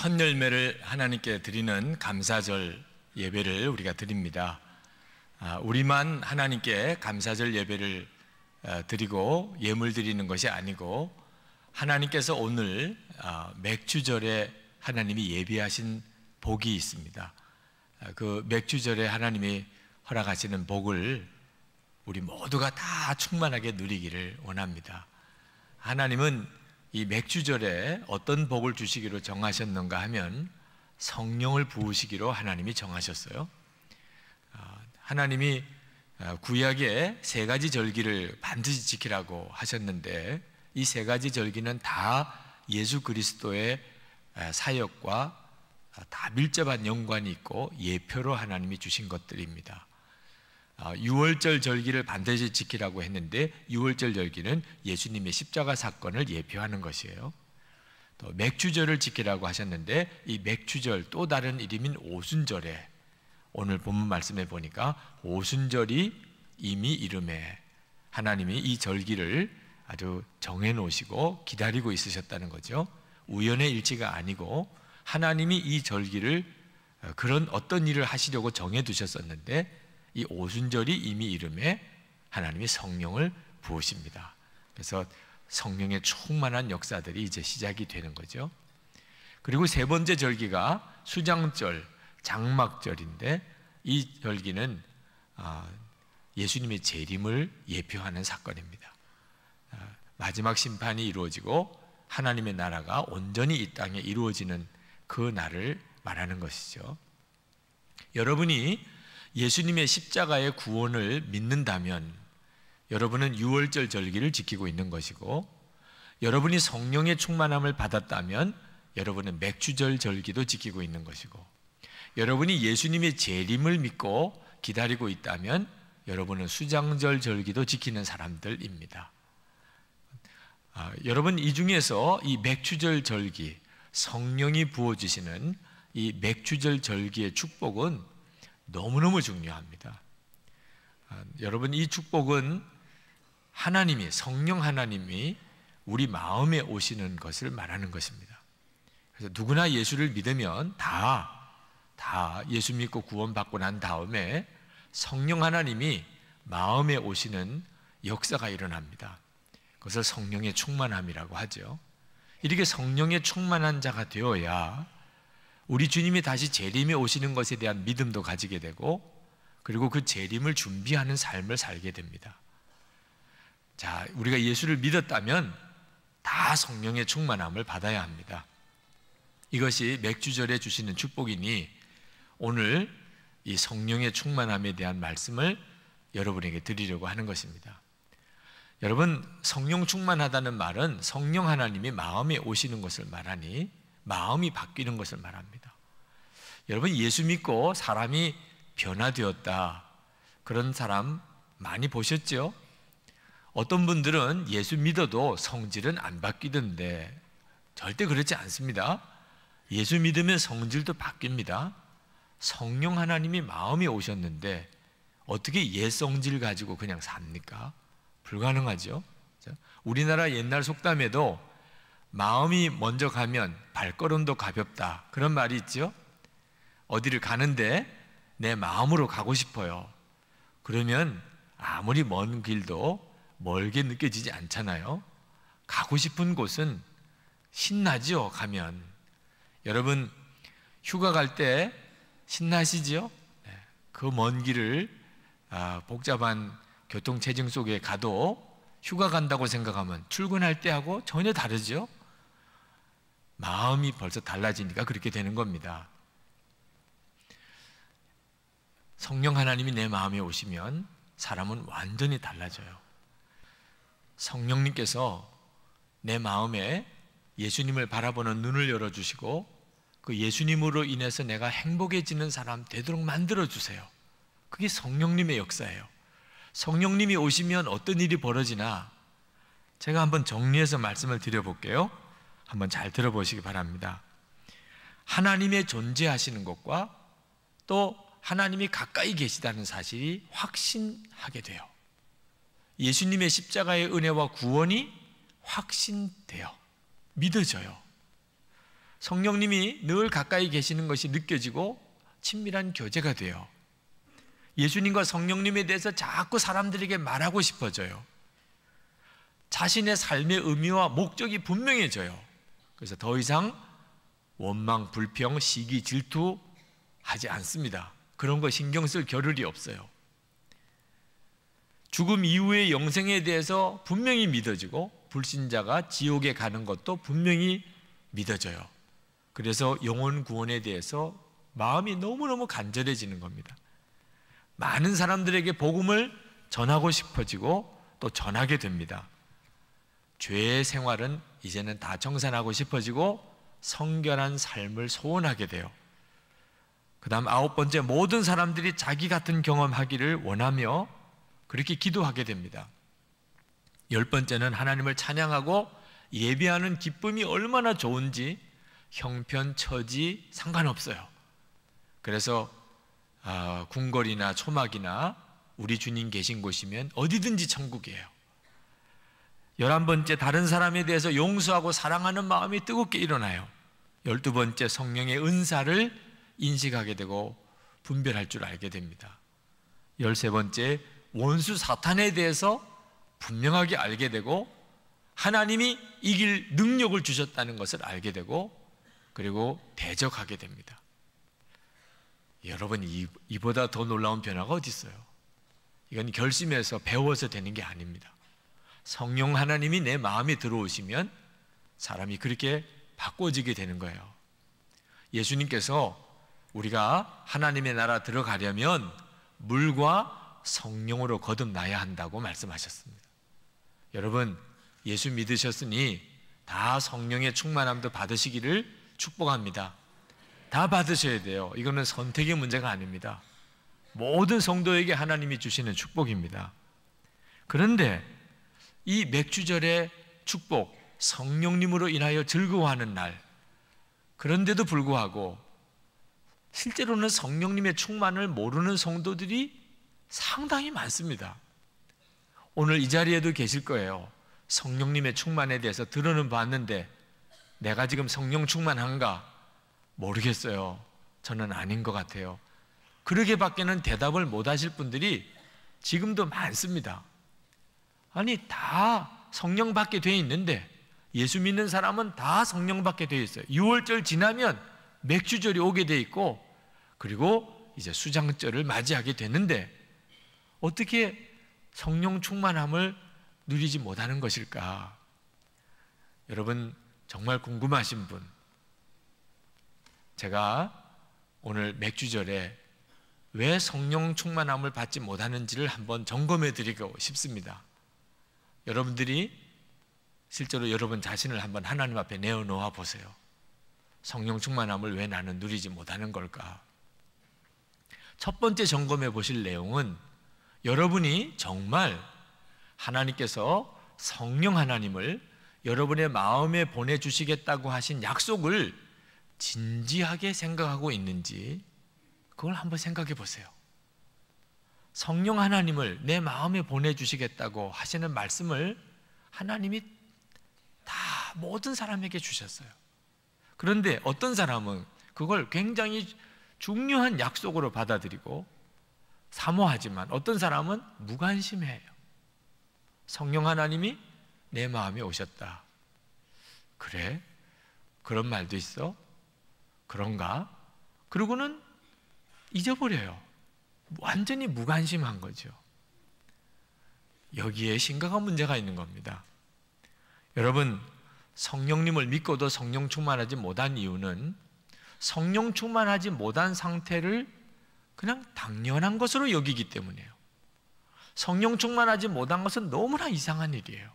첫 열매를 하나님께 드리는 감사절 예배를 우리가 드립니다. 아, 우리만 하나님께 감사절 예배를 어, 드리고 예물 드리는 것이 아니고 하나님께서 오늘 아, 맥주절에 하나님이 예비하신 복이 있습니다. 아, 그 맥주절에 하나님이 허락하시는 복을 우리 모두가 다 충만하게 누리기를 원합니다. 하나님은 이 맥주절에 어떤 복을 주시기로 정하셨는가 하면 성령을 부으시기로 하나님이 정하셨어요. 아, 하나님이 아, 구약에 세 가지 절기를 반드시 지키라고 하셨는데 이 세 가지 절기는 다 예수 그리스도의 아, 사역과 다 밀접한 연관이 있고 예표로 하나님이 주신 것들입니다. 아, 유월절 절기를 반드시 지키라고 했는데 유월절 절기는 예수님의 십자가 사건을 예표하는 것이에요. 또 맥주절을 지키라고 하셨는데 이 맥주절 또 다른 이름인 오순절에 오늘 본문 말씀해 보니까 오순절이 이미 이름에 하나님이 이 절기를 아주 정해 놓으시고 기다리고 있으셨다는 거죠. 우연의 일치가 아니고 하나님이 이 절기를 그런 어떤 일을 하시려고 정해 두셨었는데 이 오순절이 이미 이름에 하나님이 성령을 부으십니다. 그래서 성령의 충만한 역사들이 이제 시작이 되는 거죠. 그리고 세 번째 절기가 수장절, 장막절인데 이 절기는 아, 예수님의 재림을 예표하는 사건입니다. 아, 마지막 심판이 이루어지고 하나님의 나라가 온전히 이 땅에 이루어지는 그 날을 말하는 것이죠. 여러분이 예수님의 십자가의 구원을 믿는다면 여러분은 유월절 절기를 지키고 있는 것이고 여러분이 성령의 충만함을 받았다면 여러분은 맥주절 절기도 지키고 있는 것이고 여러분이 예수님의 재림을 믿고 기다리고 있다면 여러분은 수장절 절기도 지키는 사람들입니다. 아, 여러분 이 중에서 이 맥주절 절기 성령이 부어주시는 이 맥주절 절기의 축복은 너무너무 중요합니다. 아, 여러분 이 축복은 하나님이 성령 하나님이 우리 마음에 오시는 것을 말하는 것입니다. 그래서 누구나 예수를 믿으면 다 다 예수 믿고 구원받고 난 다음에 성령 하나님이 마음에 오시는 역사가 일어납니다. 그것을 성령의 충만함이라고 하죠. 이렇게 성령의 충만한 자가 되어야 우리 주님이 다시 재림에 오시는 것에 대한 믿음도 가지게 되고 그리고 그 재림을 준비하는 삶을 살게 됩니다. 자, 우리가 예수를 믿었다면 다 성령의 충만함을 받아야 합니다. 이것이 맥주절에 주시는 축복이니 오늘 이 성령의 충만함에 대한 말씀을 여러분에게 드리려고 하는 것입니다. 여러분, 성령 충만하다는 말은 성령 하나님이 마음에 오시는 것을 말하니 마음이 바뀌는 것을 말합니다. 여러분 예수 믿고 사람이 변화되었다. 그런 사람 많이 보셨죠? 어떤 분들은 예수 믿어도 성질은 안 바뀌던데 절대 그렇지 않습니다. 예수 믿으면 성질도 바뀝니다. 성령 하나님이 마음이 오셨는데 어떻게 옛 성질 가지고 그냥 삽니까? 불가능하죠. 우리나라 옛날 속담에도 마음이 먼저 가면 발걸음도 가볍다. 그런 말이 있죠? 어디를 가는데 내 마음으로 가고 싶어요. 그러면 아무리 먼 길도 멀게 느껴지지 않잖아요. 가고 싶은 곳은 신나지요, 가면. 여러분, 휴가 갈 때 신나시지요? 네, 그먼 길을 아, 복잡한 교통체증 속에 가도 휴가 간다고 생각하면 출근할 때하고 전혀 다르죠? 마음이 벌써 달라지니까 그렇게 되는 겁니다. 성령 하나님이 내 마음에 오시면 사람은 완전히 달라져요. 성령님께서 내 마음에 예수님을 바라보는 눈을 열어주시고 그 예수님으로 인해서 내가 행복해지는 사람 되도록 만들어주세요. 그게 성령님의 역사예요. 성령님이 오시면 어떤 일이 벌어지나 제가 한번 정리해서 말씀을 드려볼게요. 한번 잘 들어보시기 바랍니다. 하나님의 존재하시는 것과 또 하나님이 가까이 계시다는 사실이 확신하게 돼요. 예수님의 십자가의 은혜와 구원이 확신돼요. 믿어져요. 성령님이 늘 가까이 계시는 것이 느껴지고 친밀한 교제가 돼요. 예수님과 성령님에 대해서 자꾸 사람들에게 말하고 싶어져요. 자신의 삶의 의미와 목적이 분명해져요. 그래서 더 이상 원망, 불평, 시기, 질투 하지 않습니다. 그런 거 신경 쓸 겨를이 없어요. 죽음 이후의 영생에 대해서 분명히 믿어지고 불신자가 지옥에 가는 것도 분명히 믿어져요. 그래서 영혼 구원에 대해서 마음이 너무너무 간절해지는 겁니다. 많은 사람들에게 복음을 전하고 싶어지고 또 전하게 됩니다. 죄의 생활은 이제는 다 청산하고 싶어지고 성결한 삶을 소원하게 돼요. 그 다음 아홉 번째, 모든 사람들이 자기 같은 경험하기를 원하며 그렇게 기도하게 됩니다. 열 번째는 하나님을 찬양하고 예배하는 기쁨이 얼마나 좋은지 형편, 처지 상관없어요. 그래서 아, 궁궐이나 초막이나 우리 주님 계신 곳이면 어디든지 천국이에요. 열한 번째 다른 사람에 대해서 용서하고 사랑하는 마음이 뜨겁게 일어나요. 열두 번째 성령의 은사를 인식하게 되고 분별할 줄 알게 됩니다. 열세 번째 원수 사탄에 대해서 분명하게 알게 되고 하나님이 이길 능력을 주셨다는 것을 알게 되고 그리고 대적하게 됩니다. 여러분 이보다 더 놀라운 변화가 어디 있어요? 이건 결심해서 배워서 되는 게 아닙니다. 성령 하나님이 내 마음에 들어오시면 사람이 그렇게 바꿔지게 되는 거예요. 예수님께서 우리가 하나님의 나라 들어가려면 물과 성령으로 거듭나야 한다고 말씀하셨습니다. 여러분, 예수 믿으셨으니 다 성령의 충만함도 받으시기를 축복합니다. 다 받으셔야 돼요. 이거는 선택의 문제가 아닙니다. 모든 성도에게 하나님이 주시는 축복입니다. 그런데 이 맥주절의 축복, 성령님으로 인하여 즐거워하는 날. 그런데도 불구하고 실제로는 성령님의 충만을 모르는 성도들이 상당히 많습니다. 오늘 이 자리에도 계실 거예요. 성령님의 충만에 대해서 들어는 봤는데 내가 지금 성령 충만한가? 모르겠어요. 저는 아닌 것 같아요. 그러게 밖에는 대답을 못 하실 분들이 지금도 많습니다. 아니 다 성령 받게 돼 있는데 예수 믿는 사람은 다 성령 받게 돼 있어요. 6월절 지나면 맥주절이 오게 돼 있고 그리고 이제 수장절을 맞이하게 되는데 어떻게 성령 충만함을 누리지 못하는 것일까? 여러분 정말 궁금하신 분 제가 오늘 맥주절에 왜 성령 충만함을 받지 못하는지를 한번 점검해 드리고 싶습니다. 여러분들이 실제로 여러분 자신을 한번 하나님 앞에 내어놓아 보세요. 성령 충만함을 왜 나는 누리지 못하는 걸까? 첫 번째 점검해 보실 내용은 여러분이 정말 하나님께서 성령 하나님을 여러분의 마음에 보내주시겠다고 하신 약속을 진지하게 생각하고 있는지 그걸 한번 생각해 보세요. 성령 하나님을 내 마음에 보내주시겠다고 하시는 말씀을 하나님이 다 모든 사람에게 주셨어요. 그런데 어떤 사람은 그걸 굉장히 중요한 약속으로 받아들이고 사모하지만 어떤 사람은 무관심해요. 성령 하나님이 내 마음에 오셨다. 그래? 그런 말도 있어? 그런가? 그리고는 잊어버려요. 완전히 무관심한 거죠. 여기에 심각한 문제가 있는 겁니다. 여러분, 성령님을 믿고도 성령 충만하지 못한 이유는 성령 충만하지 못한 상태를 그냥 당연한 것으로 여기기 때문이에요. 성령 충만하지 못한 것은 너무나 이상한 일이에요.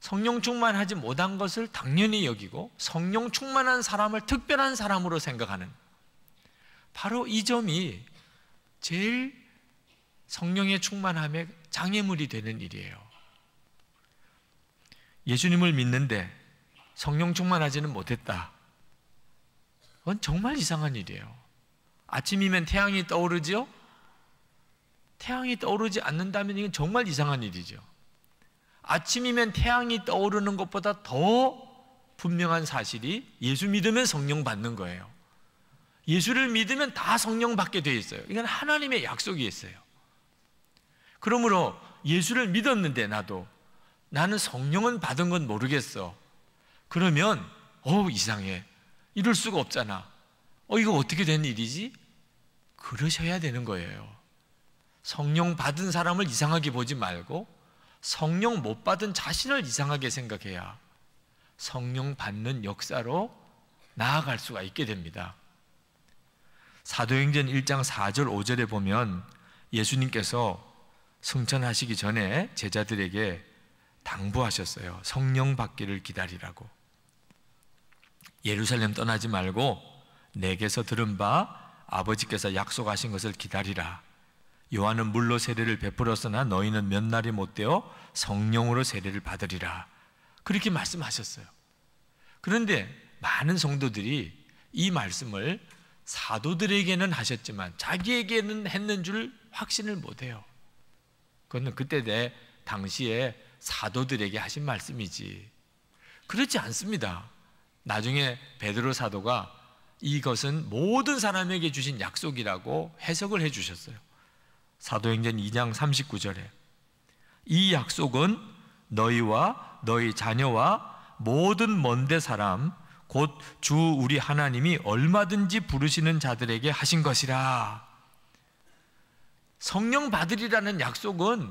성령 충만하지 못한 것을 당연히 여기고 성령 충만한 사람을 특별한 사람으로 생각하는 바로 이 점이 제일 성령의 충만함에 장애물이 되는 일이에요. 예수님을 믿는데 성령 충만하지는 못했다. 그건 정말 이상한 일이에요. 아침이면 태양이 떠오르지요? 태양이 떠오르지 않는다면 이건 정말 이상한 일이죠. 아침이면 태양이 떠오르는 것보다 더 분명한 사실이 예수 믿으면 성령 받는 거예요. 예수를 믿으면 다 성령 받게 돼 있어요. 이건 하나님의 약속이 있어요. 그러므로 예수를 믿었는데 나도 나는 성령은 받은 건 모르겠어. 그러면 어 이상해. 이럴 수가 없잖아. 어 이거 어떻게 된 일이지? 그러셔야 되는 거예요. 성령 받은 사람을 이상하게 보지 말고 성령 못 받은 자신을 이상하게 생각해야 성령 받는 역사로 나아갈 수가 있게 됩니다. 사도행전 1장 4절 5절에 보면 예수님께서 승천하시기 전에 제자들에게 당부하셨어요. 성령 받기를 기다리라고. 예루살렘 떠나지 말고 내게서 들은 바 아버지께서 약속하신 것을 기다리라. 요한은 물로 세례를 베풀었으나 너희는 몇 날이 못 되어 성령으로 세례를 받으리라. 그렇게 말씀하셨어요. 그런데 많은 성도들이 이 말씀을 사도들에게는 하셨지만 자기에게는 했는 줄 확신을 못해요. 그거 그때 내 당시에 사도들에게 하신 말씀이지. 그렇지 않습니다. 나중에 베드로 사도가 이것은 모든 사람에게 주신 약속이라고 해석을 해 주셨어요. 사도행전 2장 39절에 이 약속은 너희와 너희 자녀와 모든 먼데 사람 곧주 우리 하나님이 얼마든지 부르시는 자들에게 하신 것이라. 성령 받으리라는 약속은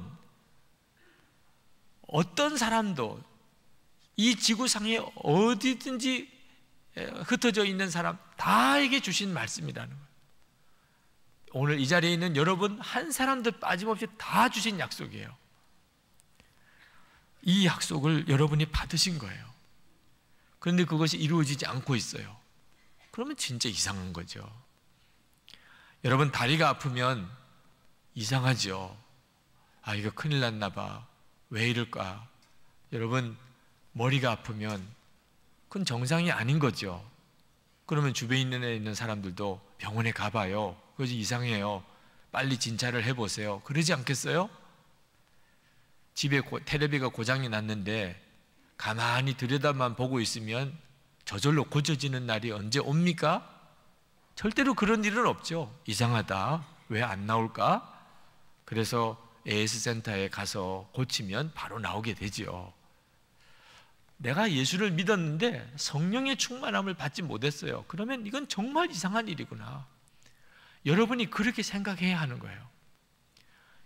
어떤 사람도 이 지구상에 어디든지 흩어져 있는 사람 다에게 주신 말씀이라는 거예요. 오늘 이 자리에 있는 여러분 한 사람도 빠짐없이 다 주신 약속이에요. 이 약속을 여러분이 받으신 거예요. 그런데 그것이 이루어지지 않고 있어요. 그러면 진짜 이상한 거죠. 여러분, 다리가 아프면 이상하죠. 아, 이거 큰일 났나 봐. 왜 이럴까? 여러분, 머리가 아프면 그건 정상이 아닌 거죠. 그러면 주변에 있는, 있는 사람들도 병원에 가봐요. 그것이 이상해요. 빨리 진찰을 해보세요. 그러지 않겠어요? 집에 고, 테레비가 고장이 났는데 가만히 들여다만 보고 있으면 저절로 고쳐지는 날이 언제 옵니까? 절대로 그런 일은 없죠. 이상하다. 왜 안 나올까? 그래서 AS 센터에 가서 고치면 바로 나오게 되지 내가 예수를 믿었는데 성령의 충만함을 받지 못했어요. 그러면 이건 정말 이상한 일이구나. 여러분이 그렇게 생각해야 하는 거예요.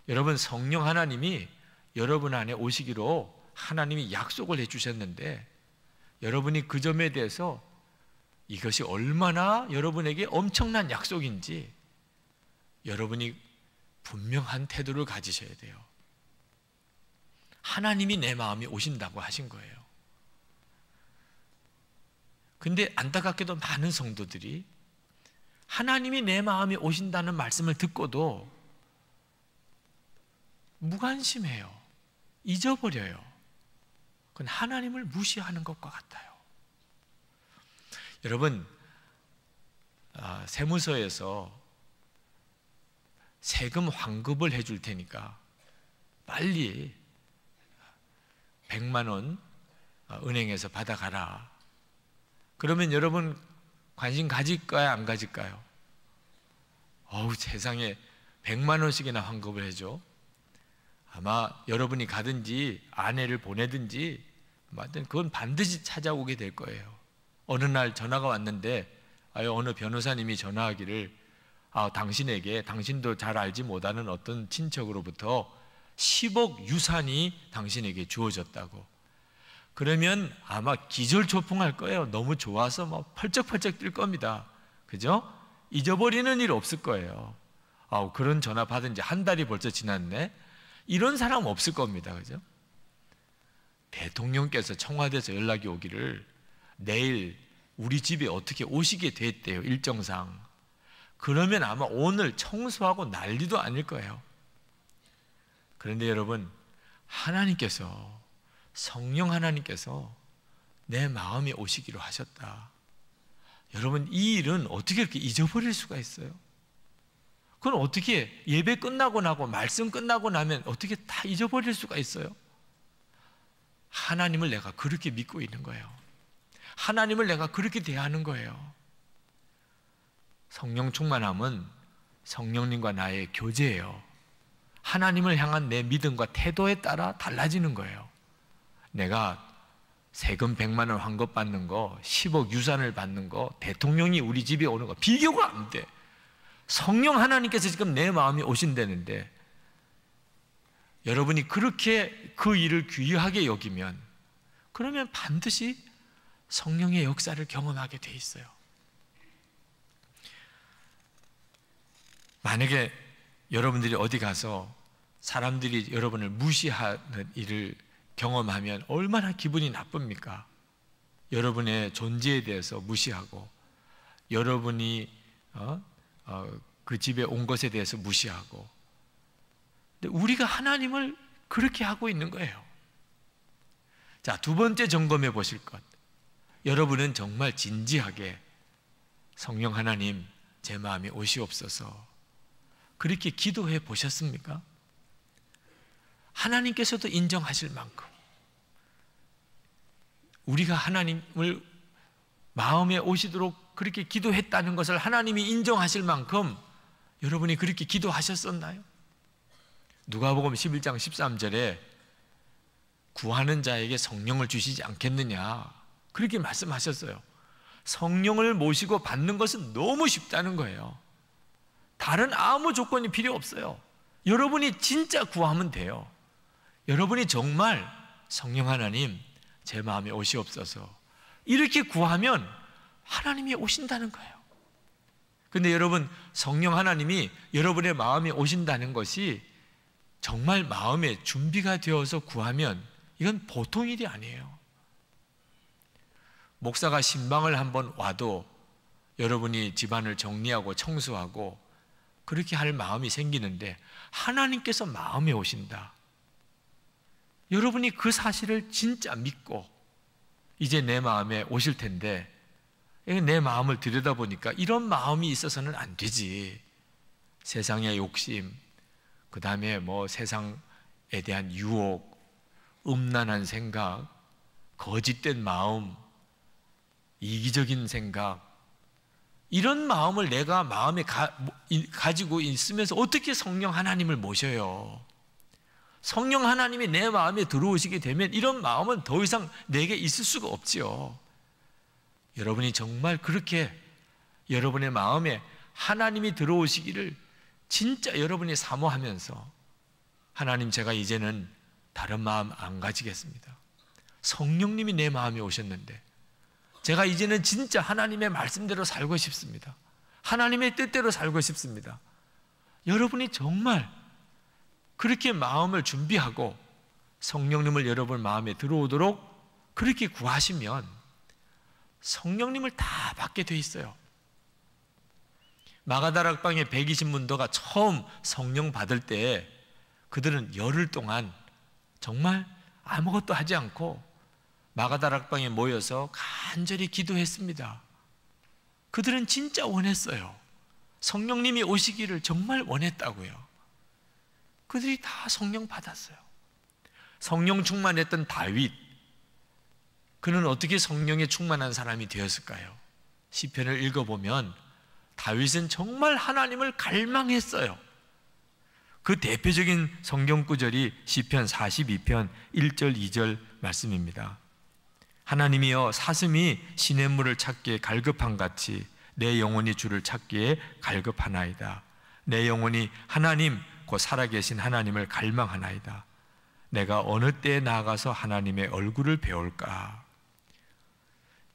여러분 성령 하나님이 여러분 안에 오시기로 하나님이 약속을 해주셨는데 여러분이 그 점에 대해서 이것이 얼마나 여러분에게 엄청난 약속인지 여러분이 분명한 태도를 가지셔야 돼요. 하나님이 내 마음에 오신다고 하신 거예요. 근데 안타깝게도 많은 성도들이 하나님이 내 마음에 오신다는 말씀을 듣고도 무관심해요. 잊어버려요. 그건 하나님을 무시하는 것과 같아요. 여러분, 아, 세무서에서 세금 환급을 해줄 테니까 빨리 100만 원 아, 은행에서 받아가라. 그러면 여러분 관심 가질까요? 안 가질까요? 어우, 세상에 100만 원씩이나 환급을 해줘. 아마 여러분이 가든지 아내를 보내든지 맞든 뭐 그건 반드시 찾아오게 될 거예요. 어느 날 전화가 왔는데 아예 어느 변호사님이 전화하기를 아, 당신에게 당신도 잘 알지 못하는 어떤 친척으로부터 10억 유산이 당신에게 주어졌다고. 그러면 아마 기절초풍할 거예요. 너무 좋아서 막 뭐 펄쩍펄쩍 뛸 겁니다. 그죠? 잊어버리는 일 없을 거예요. 아 그런 전화 받은 지 한 달이 벌써 지났네. 이런 사람 없을 겁니다. 그죠? 대통령께서 청와대에서 연락이 오기를 내일 우리 집에 어떻게 오시게 됐대요. 일정상. 그러면 아마 오늘 청소하고 난리도 아닐 거예요. 그런데 여러분, 하나님께서, 성령 하나님께서 내 마음에 오시기로 하셨다. 여러분, 이 일은 어떻게 이렇게 잊어버릴 수가 있어요? 그건 어떻게 예배 끝나고 나고 말씀 끝나고 나면 어떻게 다 잊어버릴 수가 있어요? 하나님을 내가 그렇게 믿고 있는 거예요. 하나님을 내가 그렇게 대하는 거예요. 성령 충만함은 성령님과 나의 교제예요. 하나님을 향한 내 믿음과 태도에 따라 달라지는 거예요. 내가 세금 100만 원 환급 받는 거, 10억 유산을 받는 거, 대통령이 우리 집에 오는 거 비교가 안 돼. 성령 하나님께서 지금 내 마음에 오신다는데 여러분이 그렇게 그 일을 귀하게 여기면 그러면 반드시 성령의 역사를 경험하게 돼 있어요. 만약에 여러분들이 어디 가서 사람들이 여러분을 무시하는 일을 경험하면 얼마나 기분이 나쁩니까? 여러분의 존재에 대해서 무시하고 여러분이 어? 어, 그 집에 온 것에 대해서 무시하고 우리가 하나님을 그렇게 하고 있는 거예요. 자, 두 번째 점검해 보실 것. 여러분은 정말 진지하게 성령 하나님, 제 마음이 옷이 없어서 그렇게 기도해 보셨습니까? 하나님께서도 인정하실 만큼. 우리가 하나님을 마음에 오시도록 그렇게 기도했다는 것을 하나님이 인정하실 만큼 여러분이 그렇게 기도하셨었나요? 누가복음 11장 13절에 구하는 자에게 성령을 주시지 않겠느냐 그렇게 말씀하셨어요. 성령을 모시고 받는 것은 너무 쉽다는 거예요. 다른 아무 조건이 필요 없어요. 여러분이 진짜 구하면 돼요. 여러분이 정말 성령 하나님 제 마음에 오시옵소서 이렇게 구하면 하나님이 오신다는 거예요. 근데 여러분, 성령 하나님이 여러분의 마음에 오신다는 것이 정말 마음의 준비가 되어서 구하면 이건 보통 일이 아니에요. 목사가 신방을 한번 와도 여러분이 집안을 정리하고 청소하고 그렇게 할 마음이 생기는데 하나님께서 마음에 오신다. 여러분이 그 사실을 진짜 믿고 이제 내 마음에 오실 텐데 내 마음을 들여다보니까 이런 마음이 있어서는 안 되지. 세상의 욕심, 그 다음에 뭐 세상에 대한 유혹, 음란한 생각, 거짓된 마음, 이기적인 생각, 이런 마음을 내가 마음에 가, 뭐, 가지고 있으면서 어떻게 성령 하나님을 모셔요? 성령 하나님이 내 마음에 들어오시게 되면 이런 마음은 더 이상 내게 있을 수가 없지요. 여러분이 정말 그렇게 여러분의 마음에 하나님이 들어오시기를 진짜 여러분이 사모하면서 하나님 제가 이제는 다른 마음 안 가지겠습니다. 성령님이 내 마음에 오셨는데 제가 이제는 진짜 하나님의 말씀대로 살고 싶습니다. 하나님의 뜻대로 살고 싶습니다. 여러분이 정말 그렇게 마음을 준비하고 성령님을 여러분 마음에 들어오도록 그렇게 구하시면 성령님을 다 받게 돼 있어요. 마가다락방의 120문도가 처음 성령 받을 때 그들은 열흘 동안 정말 아무것도 하지 않고 마가다락방에 모여서 간절히 기도했습니다. 그들은 진짜 원했어요. 성령님이 오시기를 정말 원했다고요. 그들이 다 성령 받았어요. 성령 충만했던 다윗, 그는 어떻게 성령에 충만한 사람이 되었을까요? 시편을 읽어보면 다윗은 정말 하나님을 갈망했어요. 그 대표적인 성경 구절이 시편 42편 1절 2절 말씀입니다. 하나님이여 사슴이 시냇물을 찾기에 갈급한 같이 내 영혼이 주를 찾기에 갈급하나이다. 내 영혼이 하나님 곧 살아계신 하나님을 갈망하나이다. 내가 어느 때에 나아가서 하나님의 얼굴을 배울까?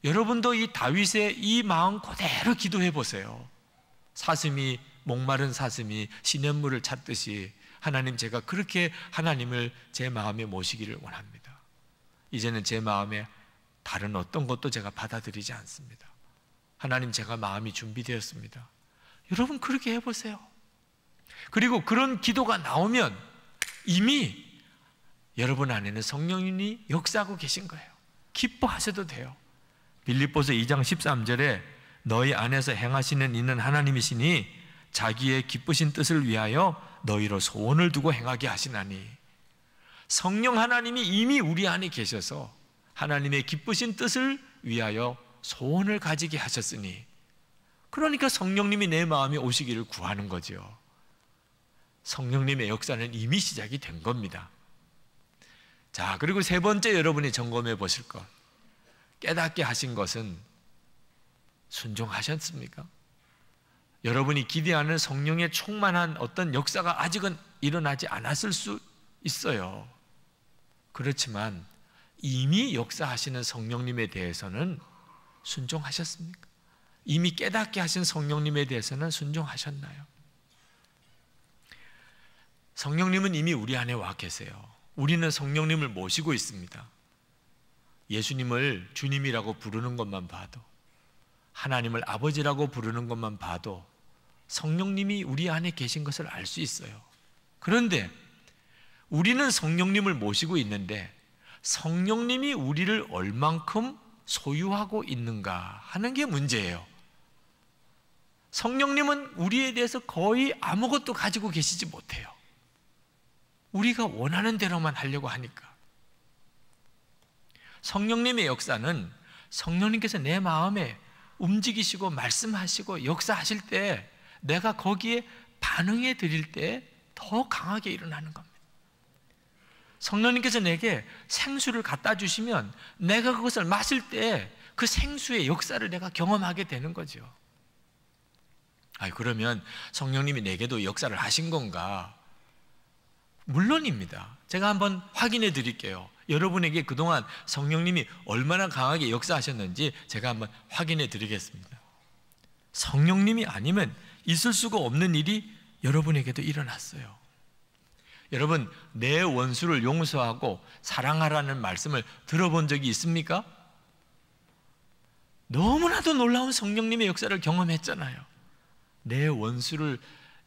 여러분도 이 다윗의 이 마음 그대로 기도해 보세요. 사슴이 목마른 사슴이 시냇물을 찾듯이 하나님 제가 그렇게 하나님을 제 마음에 모시기를 원합니다. 이제는 제 마음에 다른 어떤 것도 제가 받아들이지 않습니다. 하나님 제가 마음이 준비되었습니다. 여러분 그렇게 해보세요. 그리고 그런 기도가 나오면 이미 여러분 안에는 성령님이 역사하고 계신 거예요. 기뻐하셔도 돼요. 빌립보서 2장 13절에 너희 안에서 행하시는 이는 하나님이시니 자기의 기쁘신 뜻을 위하여 너희로 소원을 두고 행하게 하시나니 성령 하나님이 이미 우리 안에 계셔서 하나님의 기쁘신 뜻을 위하여 소원을 가지게 하셨으니 그러니까 성령님이 내 마음에 오시기를 구하는 거지요 성령님의 역사는 이미 시작이 된 겁니다. 자, 그리고 세 번째 여러분이 점검해 보실 것. 깨닫게 하신 것은 순종하셨습니까? 여러분이 기대하는 성령의 충만한 어떤 역사가 아직은 일어나지 않았을 수 있어요. 그렇지만 이미 역사하시는 성령님에 대해서는 순종하셨습니까? 이미 깨닫게 하신 성령님에 대해서는 순종하셨나요? 성령님은 이미 우리 안에 와 계세요. 우리는 성령님을 모시고 있습니다. 예수님을 주님이라고 부르는 것만 봐도 하나님을 아버지라고 부르는 것만 봐도 성령님이 우리 안에 계신 것을 알 수 있어요. 그런데 우리는 성령님을 모시고 있는데 성령님이 우리를 얼만큼 소유하고 있는가 하는 게 문제예요. 성령님은 우리에 대해서 거의 아무것도 가지고 계시지 못해요. 우리가 원하는 대로만 하려고 하니까. 성령님의 역사는 성령님께서 내 마음에 움직이시고 말씀하시고 역사하실 때 내가 거기에 반응해 드릴 때 더 강하게 일어나는 겁니다. 성령님께서 내게 생수를 갖다 주시면 내가 그것을 마실 때 그 생수의 역사를 내가 경험하게 되는 거죠. 아, 그러면 성령님이 내게도 역사를 하신 건가? 물론입니다. 제가 한번 확인해 드릴게요. 여러분에게 그동안 성령님이 얼마나 강하게 역사하셨는지 제가 한번 확인해 드리겠습니다. 성령님이 아니면 있을 수가 없는 일이 여러분에게도 일어났어요. 여러분, 내 원수를 용서하고 사랑하라는 말씀을 들어본 적이 있습니까? 너무나도 놀라운 성령님의 역사를 경험했잖아요. 내 원수를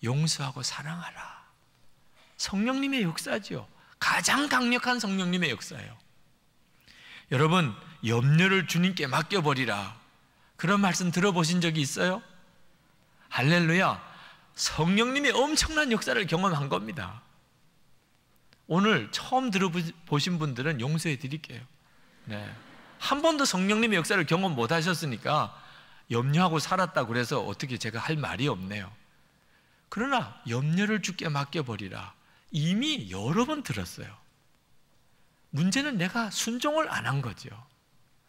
용서하고 사랑하라. 성령님의 역사지 가장 강력한 성령님의 역사예요. 여러분, 염려를 주님께 맡겨버리라. 그런 말씀 들어보신 적이 있어요? 할렐루야. 성령님의 엄청난 역사를 경험한 겁니다. 오늘 처음 들어보신 분들은 용서해 드릴게요. 네. 한 번도 성령님의 역사를 경험 못 하셨으니까 염려하고 살았다 그래서 어떻게 제가 할 말이 없네요. 그러나 염려를 주께 맡겨버리라. 이미 여러 번 들었어요. 문제는 내가 순종을 안 한 거죠.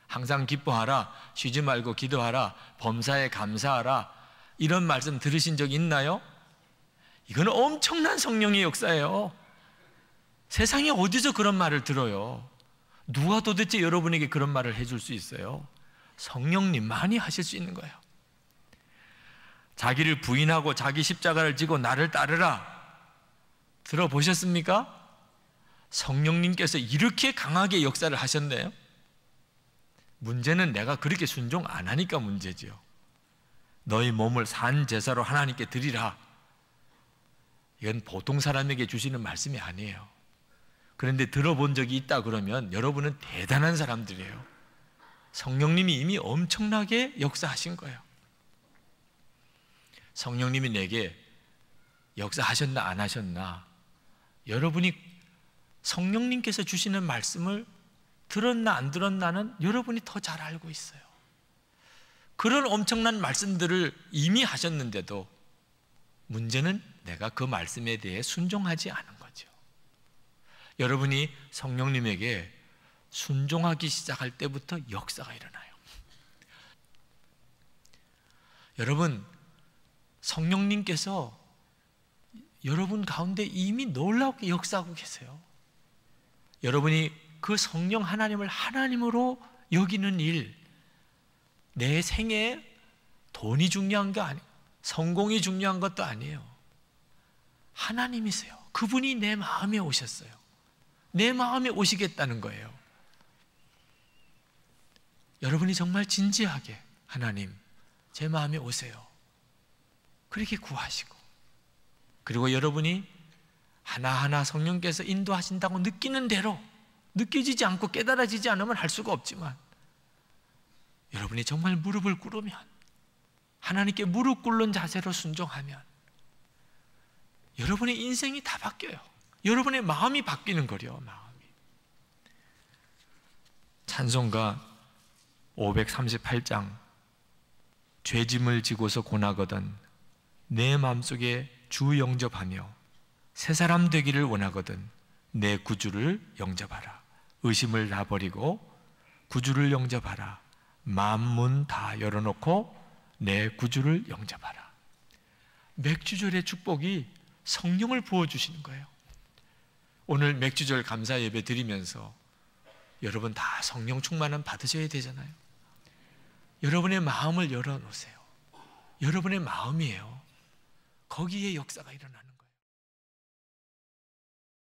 항상 기뻐하라, 쉬지 말고 기도하라, 범사에 감사하라. 이런 말씀 들으신 적 있나요? 이건 엄청난 성령의 역사예요. 세상에 어디서 그런 말을 들어요? 누가 도대체 여러분에게 그런 말을 해줄 수 있어요? 성령님많이 하실 수 있는 거예요. 자기를 부인하고 자기 십자가를 지고 나를 따르라. 들어보셨습니까? 성령님께서 이렇게 강하게 역사를 하셨네요. 문제는 내가 그렇게 순종 안 하니까 문제지요. 너희 몸을 산 제사로 하나님께 드리라. 이건 보통 사람에게 주시는 말씀이 아니에요. 그런데 들어본 적이 있다 그러면 여러분은 대단한 사람들이에요. 성령님이 이미 엄청나게 역사하신 거예요. 성령님이 내게 역사하셨나 안 하셨나 여러분이 성령님께서 주시는 말씀을 들었나 안 들었나는 여러분이 더 잘 알고 있어요. 그런 엄청난 말씀들을 이미 하셨는데도 문제는 내가 그 말씀에 대해 순종하지 않은 거죠. 여러분이 성령님에게 순종하기 시작할 때부터 역사가 일어나요. 여러분, 성령님께서 여러분 가운데 이미 놀랍게 역사하고 계세요. 여러분이 그 성령 하나님을 하나님으로 여기는 일, 내 생에 돈이 중요한 게 아니에요. 성공이 중요한 것도 아니에요. 하나님이세요. 그분이 내 마음에 오셨어요. 내 마음에 오시겠다는 거예요. 여러분이 정말 진지하게 하나님, 제 마음에 오세요. 그렇게 구하시고, 그리고 여러분이 하나하나 성령께서 인도하신다고 느끼는 대로 느껴지지 않고 깨달아지지 않으면 할 수가 없지만 여러분이 정말 무릎을 꿇으면 하나님께 무릎 꿇는 자세로 순종하면 여러분의 인생이 다 바뀌어요. 여러분의 마음이 바뀌는 거려 마음이. 찬송가 538장 죄짐을 지고서 고나거든 내 마음속에 주 영접하며 새 사람 되기를 원하거든 내 구주를 영접하라. 의심을 다 버리고 구주를 영접하라. 만문 다 열어놓고 내 구주를 영접하라. 맥주절의 축복이 성령을 부어주시는 거예요. 오늘 맥주절 감사 예배 드리면서 여러분 다 성령 충만은 받으셔야 되잖아요. 여러분의 마음을 열어놓으세요. 여러분의 마음이에요. 거기에 역사가 일어나는